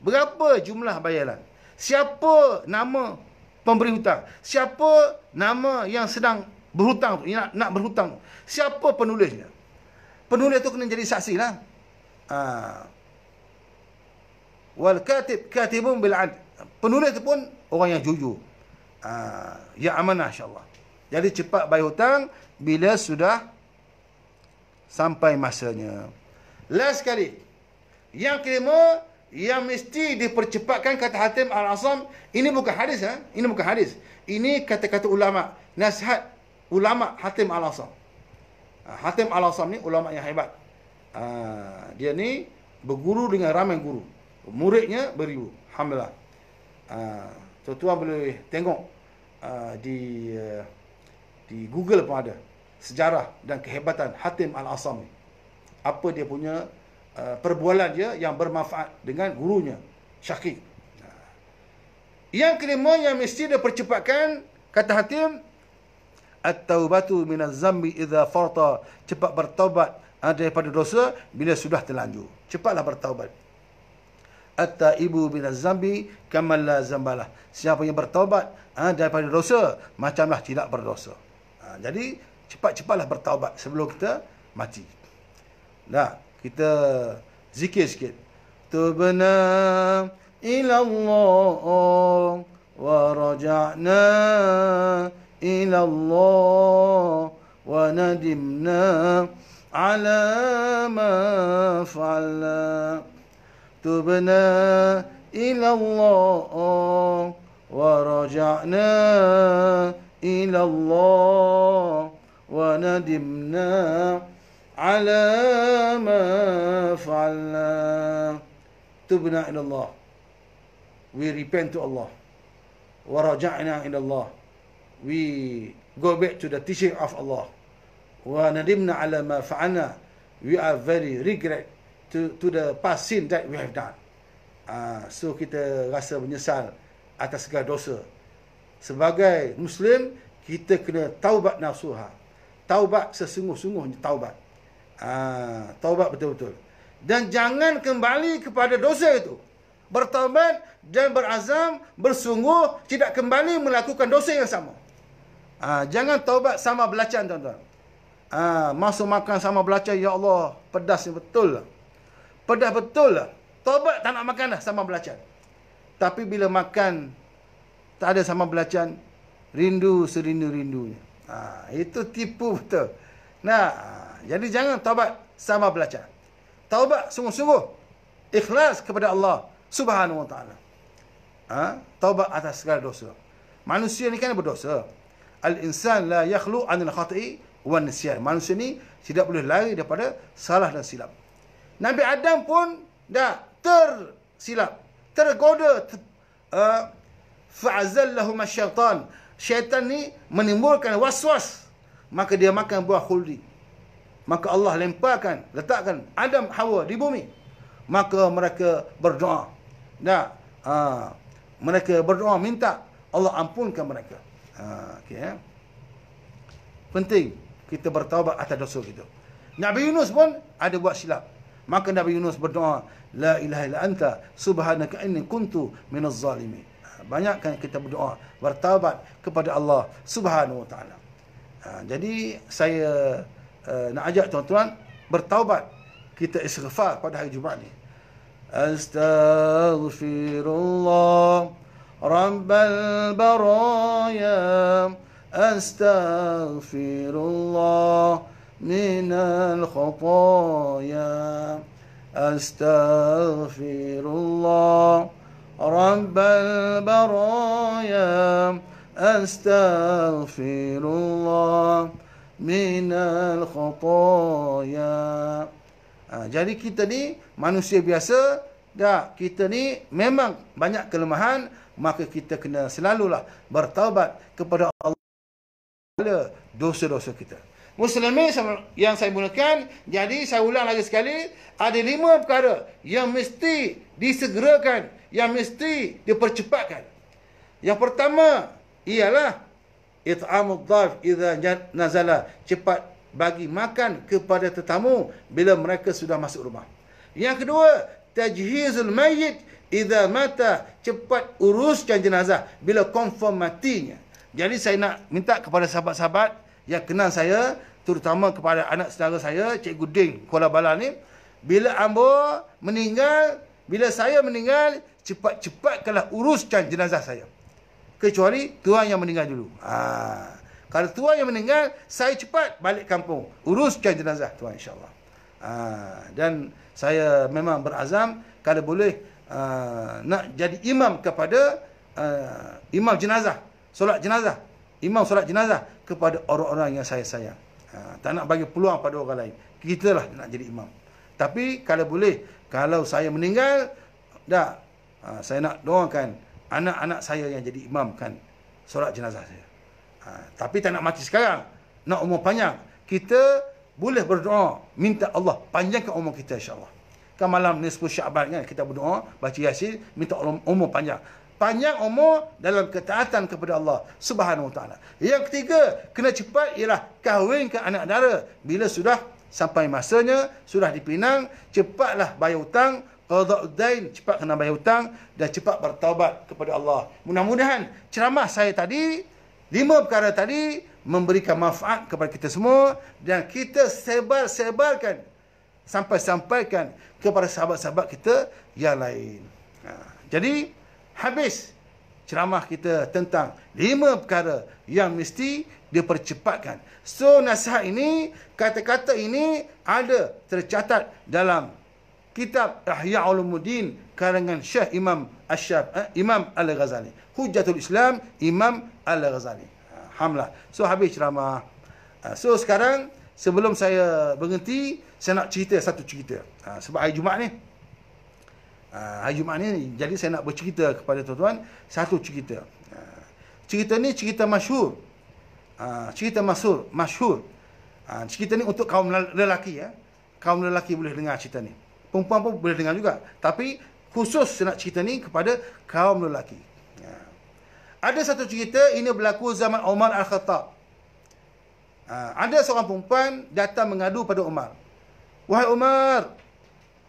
Berapa jumlah bayaran? Siapa nama pemberi hutang? Siapa nama yang sedang berhutang nak, nak berhutang? Siapa penulisnya? Penulis tu kena jadi saksi lah. Ha. Wal katib katibun bil ad. Penulis tu pun orang yang jujur. Ha. Ya amanah insya Jadi cepat bayar hutang bila sudah sampai masanya. Last sekali. Yang kelima, yang mesti dipercepatkan kata Hatim Al-Azam, ini bukan hadis ha? ini bukan hadis. Ini kata-kata ulama, nasihat ulama Hatim Al-Azam. Ha, hatim Al-Azam ni ulama yang hebat. Ha, dia ni berguru dengan ramai guru. Muridnya beribu. Alhamdulillah. Ha, tuan-tuan boleh tengok di di Google pun ada sejarah dan kehebatan Hatim Al-Asami. Apa dia punya uh, perbualan dia yang bermanfaat dengan gurunya, Syakir. Yang kelima yang mesti dia percepatkan, kata Hatim, At-taubatu minal zambi idha farta. Cepat bertaubat ah, daripada dosa bila sudah terlanjur. Cepatlah bertaubat. at ibu minal zambi kamal zambalah. Siapa yang bertaubat ah, daripada dosa, macamlah tidak berdosa. Ah, jadi, cepat-cepatlah bertaubat sebelum kita mati. Nah, kita zikir sikit. Tubna ila Allah wa raja'na ila Allah wa nadimna ala ma fa'alna. Tubna ila Allah wa raja'na ila Allah وندمنا على ما فعلنا تبنا إلى الله we repent to Allah ورجعنا إلى الله we go back to the teaching of Allah وندمنا على ما فعلنا we are very regret to to the past sin that we have done uh, so kita rasa menyesal atas segala dosa sebagai Muslim kita kena taubat nasuhah taubat sesungguh-sungguhnya taubat. Ah, taubat betul-betul. Dan jangan kembali kepada dosa itu. Bertaubat dan berazam bersungguh tidak kembali melakukan dosa yang sama. Ah, jangan taubat sama belacan tuan-tuan. Ah, masuk makan sama belacan ya Allah, pedasnya betul. Lah. Pedas betul lah. Taubat tak nak makan dah sama belacan. Tapi bila makan tak ada sama belacan, rindu serindu-rindunya. Ha, itu tipu betul. Nah, jadi jangan taubat sama belajar. Taubat sungguh-sungguh. Ikhlas kepada Allah Subhanahu Wa Taala. Ha? Taubat atas segala dosa. Manusia ni kan berdosa. Al-insan la yakhlu anil khati'i wa nisyan. Manusia ni tidak boleh lari daripada salah dan silap. Nabi Adam pun dah tersilap. Tergoda. Ter, uh, eh, fa'azallahu masyaitan syaitan ni menimbulkan waswas maka dia makan buah khuldi maka Allah lemparkan letakkan Adam Hawa di bumi maka mereka berdoa nah ha, mereka berdoa minta Allah ampunkan mereka ha, okey eh? penting kita bertaubat atas dosa kita Nabi Yunus pun ada buat silap maka Nabi Yunus berdoa la ilaha illa anta subhanaka inni kuntu minaz zalimin banyakkan kita berdoa bertaubat kepada Allah Subhanahu Wa Taala. Ha, jadi saya uh, nak ajak tuan-tuan bertaubat kita istighfar pada hari Jumaat ni. Astaghfirullah Rabbal Baraya Astaghfirullah من الخطايا استغفر الله رب البرايا استغفر الله من الخطايا ha, jadi kita ni manusia biasa dah kita ni memang banyak kelemahan maka kita kena selalulah bertaubat kepada Allah dosa-dosa kita. Muslimin yang saya gunakan. Jadi saya ulang lagi sekali. Ada lima perkara yang mesti disegerakan. Yang mesti dipercepatkan. Yang pertama ialah. It'amud daif idha nazala. Cepat bagi makan kepada tetamu bila mereka sudah masuk rumah. Yang kedua, tajhizul mayyit idza mata, cepat uruskan jenazah bila confirm matinya. Jadi saya nak minta kepada sahabat-sahabat yang kenal saya terutama kepada anak saudara saya Cikgu Ding Kuala Balan ni bila ambo meninggal bila saya meninggal cepat cepat kalah uruskan jenazah saya kecuali tuan yang meninggal dulu ha. kalau tuan yang meninggal saya cepat balik kampung uruskan jenazah tuan insyaAllah ha. dan saya memang berazam kalau boleh uh, nak jadi imam kepada uh, imam jenazah solat jenazah imam solat jenazah kepada orang-orang yang saya sayang. Ha, tak nak bagi peluang pada orang lain. Kita lah nak jadi imam. Tapi kalau boleh, kalau saya meninggal, dah ha, saya nak doakan anak-anak saya yang jadi imam kan solat jenazah saya. Ha, tapi tak nak mati sekarang. Nak umur panjang. Kita boleh berdoa minta Allah panjangkan umur kita Insyaallah. allah Kan malam ni 10 Syaban kan kita berdoa baca Yasin minta Allah umur panjang panjang umur dalam ketaatan kepada Allah Subhanahu taala. Yang ketiga, kena cepat ialah kahwin ke anak dara bila sudah sampai masanya, sudah dipinang, cepatlah bayar hutang qada dain, cepat kena bayar hutang dan cepat bertaubat kepada Allah. Mudah-mudahan ceramah saya tadi lima perkara tadi memberikan manfaat kepada kita semua dan kita sebar-sebarkan sampai sampaikan kepada sahabat-sahabat kita yang lain. Ha. Jadi, habis ceramah kita tentang lima perkara yang mesti dipercepatkan. So nasihat ini, kata-kata ini ada tercatat dalam kitab Ihya Ulumuddin karangan Syekh Imam Asyaf eh, Imam Al-Ghazali. Hujjatul Islam Imam Al-Ghazali. Alhamdulillah. Ha, so habis ceramah. Ha, so sekarang sebelum saya berhenti, saya nak cerita satu cerita. Ha, sebab hari Jumaat ni, Ah, hari Jumaat ni jadi saya nak bercerita kepada tuan-tuan satu cerita. Ah, cerita ni cerita masyur, ah, cerita masyur masyur. cerita ni untuk kaum lelaki ya. Kaum lelaki boleh dengar cerita ni. Perempuan pun boleh dengar juga. Tapi khusus saya nak cerita ni kepada kaum lelaki. Ada satu cerita ini berlaku zaman Umar Al-Khattab. ada seorang perempuan datang mengadu pada Umar. Wahai Umar,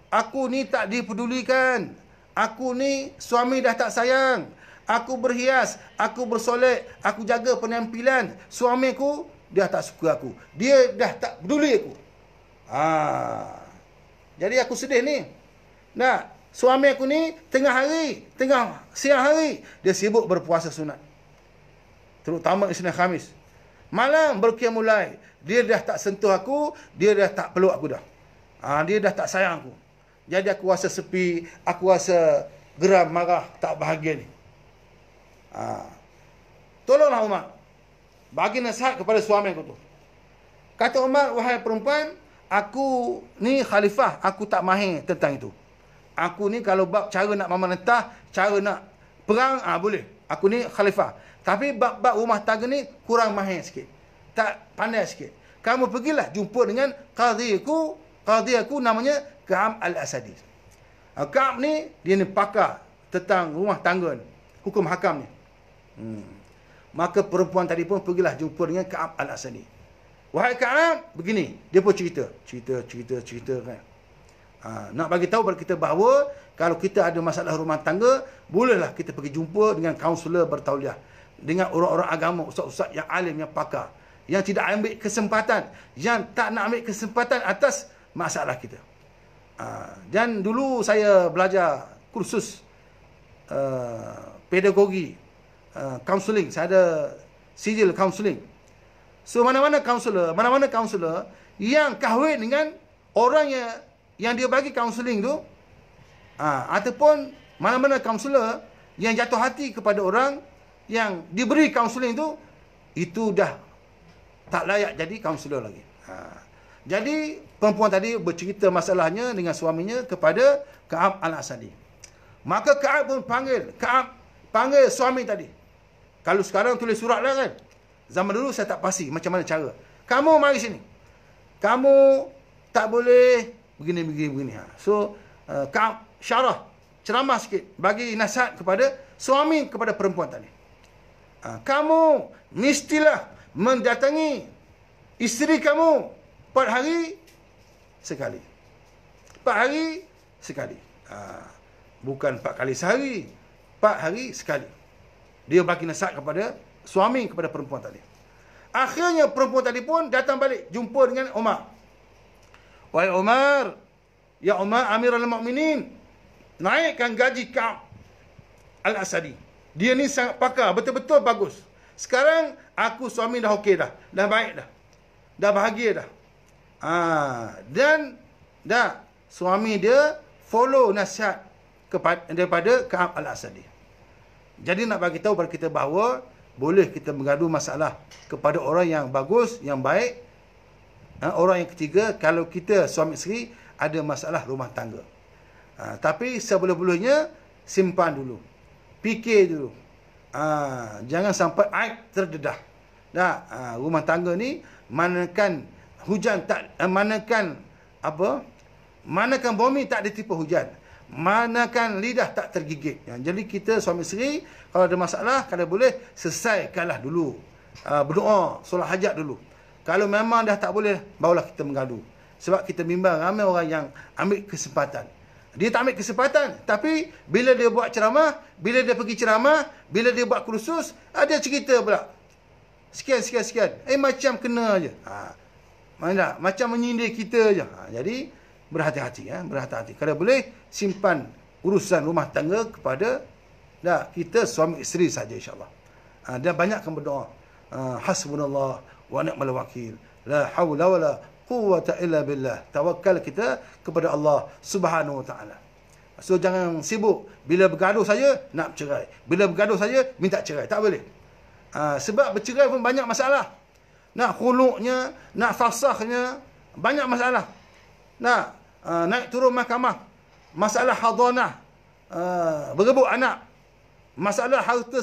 Aku ni tak dipedulikan. Aku ni suami dah tak sayang. Aku berhias, aku bersolek, aku jaga penampilan. Suamiku aku dia tak suka aku. Dia dah tak peduli aku. Ha. Jadi aku sedih ni. Nah, suami aku ni tengah hari, tengah siang hari dia sibuk berpuasa sunat. Terutama Isnin Khamis. Malam berkiam mulai, dia dah tak sentuh aku, dia dah tak peluk aku dah. Ha, dia dah tak sayang aku. Jadi aku rasa sepi, aku rasa geram, marah, tak bahagia ni. Ha. Tolonglah Umar. Bagi nasihat kepada suami aku tu. Kata Umar, wahai perempuan, aku ni khalifah, aku tak mahir tentang itu. Aku ni kalau bab cara nak memerintah, cara nak perang, ah ha, boleh. Aku ni khalifah. Tapi bab-bab rumah tangga ni kurang mahir sikit. Tak pandai sikit. Kamu pergilah jumpa dengan qadhi ku Qadi aku namanya Ka'am Al-Asadi. Ah, Ka'am ni dia ni pakar tentang rumah tangga ni, hukum hakam ni. Hmm. Maka perempuan tadi pun pergilah jumpa dengan Ka'am Al-Asadi. Wahai Ka'am, begini, dia pun cerita, cerita, cerita, cerita kan. Ha, nak bagi tahu kepada kita bahawa kalau kita ada masalah rumah tangga, bolehlah kita pergi jumpa dengan kaunselor bertauliah. Dengan orang-orang agama, ustaz-ustaz yang alim, yang pakar. Yang tidak ambil kesempatan. Yang tak nak ambil kesempatan atas masalah kita. Ha, dan dulu saya belajar kursus uh, pedagogi, uh, ah, counseling. Saya ada sijil counselling So, mana-mana counselor, mana-mana counselor yang kahwin dengan orang yang, yang dia bagi counselling tu, ha, ataupun mana-mana counselor yang jatuh hati kepada orang yang diberi counselling tu, itu dah tak layak jadi counselor lagi. Ha. Jadi, perempuan tadi bercerita masalahnya dengan suaminya kepada Kaab Al-Asadi. Maka Kaab pun panggil, Kaab panggil suami tadi. Kalau sekarang tulis surat lah kan. Zaman dulu saya tak pasti macam mana cara. Kamu mari sini. Kamu tak boleh begini, begini, begini. Ha. So, uh, Kaab syarah ceramah sikit bagi nasihat kepada suami kepada perempuan tadi. Ha, kamu mestilah mendatangi isteri kamu pada hari sekali. Empat hari sekali. Ha, bukan empat kali sehari. Empat hari sekali. Dia bagi nasihat kepada suami kepada perempuan tadi. Akhirnya perempuan tadi pun datang balik jumpa dengan Umar. Wahai Umar. Ya Umar Amirul Mukminin Naikkan gaji Ka'ab Al-Asadi. Dia ni sangat pakar. Betul-betul bagus. Sekarang aku suami dah okey dah. Dah baik dah. Dah bahagia dah ha, dan dah suami dia follow nasihat kepada daripada Kaab al-Asadi. Jadi nak bagi tahu pada kita bahawa boleh kita mengadu masalah kepada orang yang bagus, yang baik. Ha, orang yang ketiga kalau kita suami isteri ada masalah rumah tangga. Ha, tapi sebelum-belumnya simpan dulu. Fikir dulu. Ha, jangan sampai aib terdedah. Nah ha, rumah tangga ni manakan hujan tak uh, manakan apa manakan bumi tak ditipu hujan manakan lidah tak tergigit ya, jadi kita suami isteri kalau ada masalah kalau boleh selesaikanlah dulu uh, berdoa solat hajat dulu kalau memang dah tak boleh barulah kita mengadu sebab kita bimbang ramai orang yang ambil kesempatan dia tak ambil kesempatan Tapi Bila dia buat ceramah Bila dia pergi ceramah Bila dia buat kursus Ada cerita pula Sekian, sekian, sekian Eh macam kena je Haa ah, mana macam menyindir kita aja. Ha, jadi berhati-hati ya, berhati-hati. Kalau boleh simpan urusan rumah tangga kepada dah kita suami isteri saja insya-Allah. Ha, dan banyakkan berdoa. Ha, hasbunallah wa ni'mal wakil. La haula wala quwwata illa billah. Tawakal kita kepada Allah Subhanahu wa taala. So jangan sibuk bila bergaduh saja nak bercerai. Bila bergaduh saja minta cerai. Tak boleh. Ha, sebab bercerai pun banyak masalah nak khuluknya, nak fasakhnya, banyak masalah. Nak uh, naik turun mahkamah, masalah hadonah, uh, ah, berebut anak, masalah harta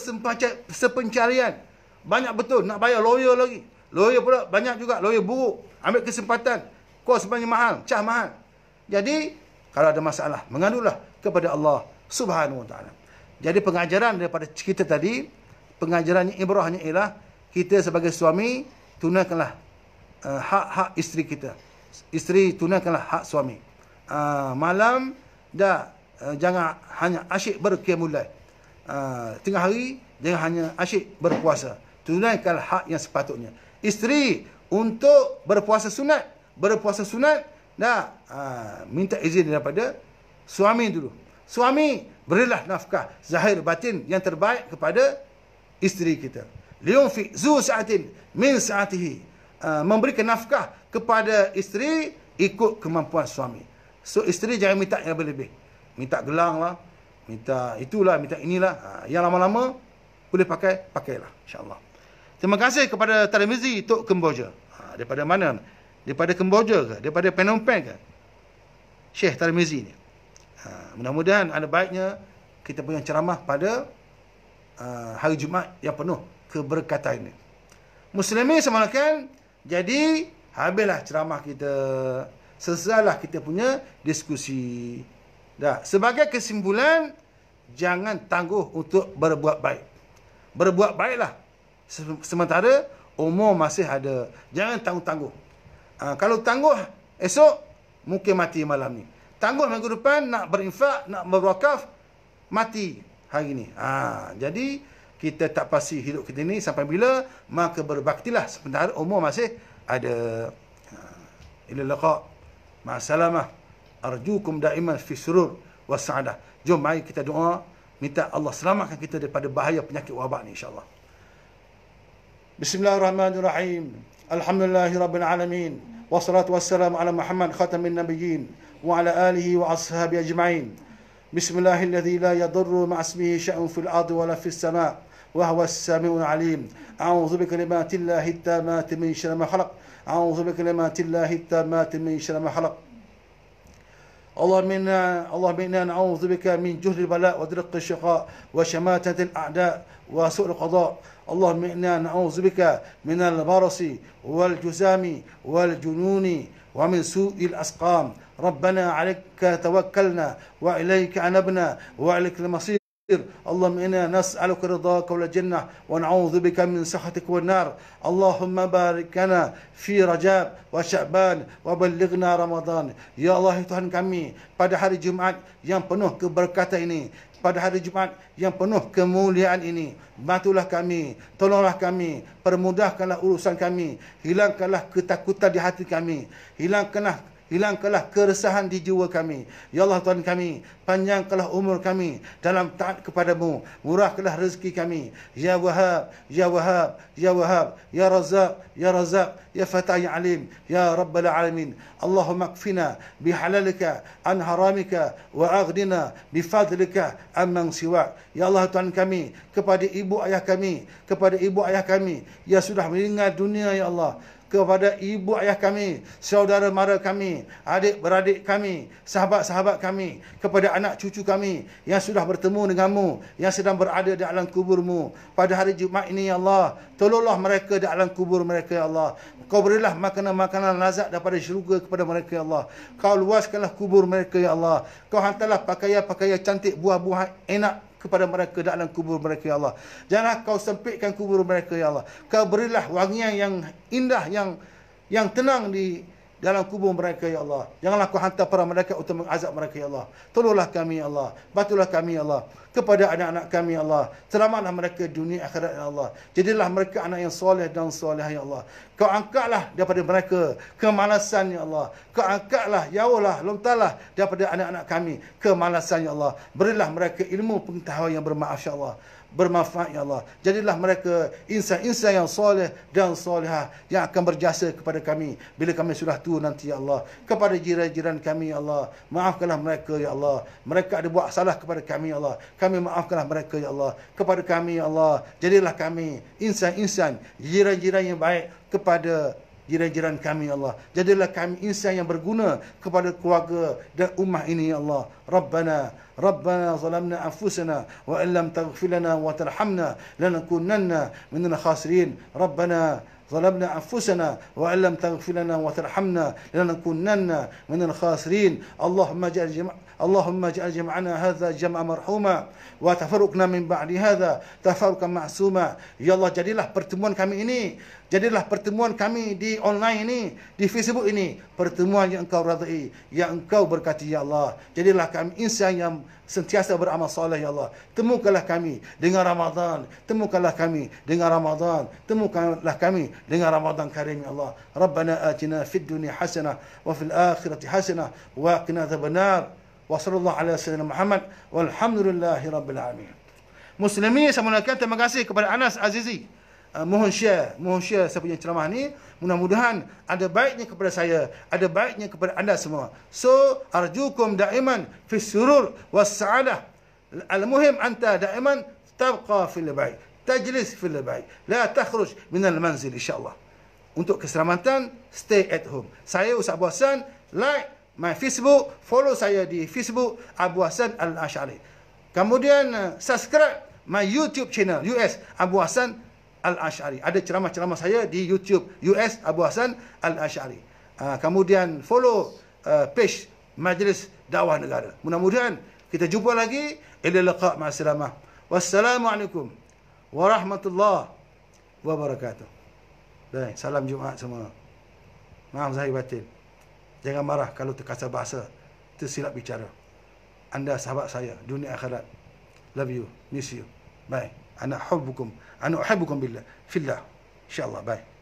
sepencarian, banyak betul, nak bayar lawyer lagi. Lawyer pula banyak juga, lawyer buruk, ambil kesempatan, kos banyak mahal, cah mahal. Jadi, kalau ada masalah, mengadulah kepada Allah Subhanahu SWT. Jadi pengajaran daripada cerita tadi, pengajarannya ibrahnya ialah kita sebagai suami tunakanlah hak-hak eh, uh, isteri kita. Isteri tunakanlah hak suami. Uh, malam dah uh, jangan hanya asyik berkemulai. Uh, tengah hari jangan hanya asyik berpuasa. Tunaikan hak yang sepatutnya. Isteri untuk berpuasa sunat. Berpuasa sunat dah uh, minta izin daripada suami dulu. Suami berilah nafkah zahir batin yang terbaik kepada isteri kita liyunfiq zu sa'atin min sa'atihi ah, memberikan nafkah kepada isteri ikut kemampuan suami so isteri jangan minta yang lebih-lebih minta gelang lah minta itulah minta inilah ah, yang lama-lama boleh pakai pakailah insyaallah terima kasih kepada Tarmizi Tok Kemboja ah, daripada mana daripada Kemboja ke daripada Phnom Penh ke Syekh Tarmizi ni mudah-mudahan ada baiknya kita punya ceramah pada hari Jumaat yang penuh keberkatan ini. Muslimin semalakan, jadi habislah ceramah kita. Sesalah kita punya diskusi. Dah. Sebagai kesimpulan, jangan tangguh untuk berbuat baik. Berbuat baiklah. Sementara umur masih ada. Jangan tangguh-tangguh. Ha, ah, kalau tangguh esok, mungkin mati malam ni. Tangguh minggu depan, nak berinfak, nak berwakaf, mati hari ni. Ha, jadi, kita tak pasti hidup kita ni sampai bila maka berbaktilah sebentar umur masih ada ha, ila laqa ma salama arjukum daiman fi surur wa saadah jom mai kita doa minta Allah selamatkan kita daripada bahaya penyakit wabak ni insyaallah bismillahirrahmanirrahim alhamdulillahirabbil alamin wassalatu wassalamu ala muhammad khatamin nabiyyin wa ala alihi wa ashabihi ajma'in بسم الله الذي لا يضر مع اسمه شيء في الأرض ولا في السماء وهو السميع العليم أعوذ بكلمات الله التامات من شر ما خلق أعوذ بكلمات الله التامات من شر ما خلق الله منا اللهم إنا نعوذ بك من جهل البلاء ودرق الشقاء وشماتة الأعداء وسوء القضاء اللهم إنا نعوذ بك من البرص والجزام والجنون ومن سوء الأسقام ربنا عليك توكلنا وإليك أنبنا وإليك المصير اللهم انا نسالك رضاك والجنه ونعوذ بك من سخطك والنار، اللهم بارك لنا في رجاب وشعبان وبلغنا رمضان، يا الله تهن كمي pada hari Jumaat yang penuh keberkatan ini pada hari Jumaat yang penuh kemuliaan ini bantulah kami tolonglah kami permudahkanlah urusan kami hilangkanlah ketakutan di hati kami hilangkanlah Hilangkanlah keresahan di jiwa kami. Ya Allah Tuhan kami, panjangkanlah umur kami dalam taat kepadamu. Murahkanlah rezeki kami. Ya Wahab, Ya Wahab, Ya Wahab, Ya Razak, Ya Razak, Ya Fatah Ya Alim, Ya Rabbal Alamin. Allahumma kfina bihalalika an haramika wa agdina bifadlika amman siwa. Ya Allah Tuhan kami, kepada ibu ayah kami, kepada ibu ayah kami, ya sudah meninggal dunia Ya Allah, kepada ibu ayah kami, saudara mara kami, adik beradik kami, sahabat-sahabat kami, kepada anak cucu kami yang sudah bertemu denganmu, yang sedang berada di alam kuburmu. Pada hari Jumaat ini, Ya Allah, tolonglah mereka di alam kubur mereka, Ya Allah. Kau berilah makanan-makanan lazat daripada syurga kepada mereka, Ya Allah. Kau luaskanlah kubur mereka, Ya Allah. Kau hantarlah pakaian-pakaian cantik, buah-buahan enak kepada mereka dalam kubur mereka ya Allah. Janganlah kau sempitkan kubur mereka ya Allah. Kau berilah wangian yang indah yang yang tenang di dalam kubur mereka ya Allah. Janganlah kau hantar para mereka untuk mengazab mereka ya Allah. Tolonglah kami ya Allah. Bantulah kami ya Allah. Kepada anak-anak kami ya Allah. Selamatlah mereka dunia akhirat ya Allah. Jadilah mereka anak yang soleh dan soleh ya Allah. Kau angkatlah daripada mereka kemalasan ya Allah. Kau angkatlah yaulah lontarlah daripada anak-anak kami kemalasan ya Allah. Berilah mereka ilmu pengetahuan yang ya Allah bermanfaat ya Allah. Jadilah mereka insan-insan yang soleh dan solehah yang akan berjasa kepada kami bila kami sudah tua nanti ya Allah. Kepada jiran-jiran kami ya Allah, maafkanlah mereka ya Allah. Mereka ada buat salah kepada kami ya Allah. Kami maafkanlah mereka ya Allah. Kepada kami ya Allah, jadilah kami insan-insan jiran-jiran yang baik kepada jiran-jiran kami ya Allah. Jadilah kami insan yang berguna kepada keluarga dan umat ini ya Allah. Rabbana ربنا ظلمنا أنفسنا وإن لم تغفر لنا وترحمنا لنكونن من الخاسرين ربنا ظلمنا أنفسنا وإن لم تغفر لنا وترحمنا لنكونن من الخاسرين اللهم اجعل جميع اللهم اجعل جمعنا هذا جمع مرحوما وتفرقنا من بعد هذا تفرقا معصوما يا الله jadilah pertemuan kami ini jadilah pertemuan kami di online ini di Facebook ini pertemuan yang engkau radai yang engkau berkati ya Allah jadilah kami insan yang sentiasa beramal soleh ya Allah temukanlah kami dengan Ramadan temukanlah kami dengan Ramadan temukanlah kami dengan Ramadan karim ya Allah ربنا آتنا في الدنيا حسنة وفي الآخرة حسنة وقنا عذاب النار Wassalamualaikum warahmatullahi wabarakatuh. Walhamdulillahi rabbil alamin. Muslimin saya mengucapkan terima kasih kepada Anas Azizi. Uh, mohon share, mohon share saya punya ceramah ni. Mudah-mudahan ada baiknya kepada saya, ada baiknya kepada anda semua. So, arjukum daiman fi surur was saadah. Almuhim anta daiman tabqa fil baik. Tajlis fil baik. La takhruj min almanzil. manzil insya-Allah. Untuk keselamatan, stay at home. Saya usah Bosan, like my Facebook, follow saya di Facebook Abu Hassan Al-Ash'ari. Kemudian uh, subscribe my YouTube channel US Abu Hassan Al-Ash'ari. Ada ceramah-ceramah saya di YouTube US Abu Hassan Al-Ash'ari. Uh, kemudian follow uh, page Majlis Dakwah Negara. Mudah-mudahan kita jumpa lagi. Ila laqa' ma'asalamah. Wassalamualaikum warahmatullahi wabarakatuh. Baik, salam Jumaat semua. Maaf Zahir Batin. Jangan marah kalau terkasar bahasa Tersilap bicara Anda sahabat saya Dunia akhirat Love you Miss you Bye Ana hubbukum Ana uhibbukum billah Fillah InsyaAllah Bye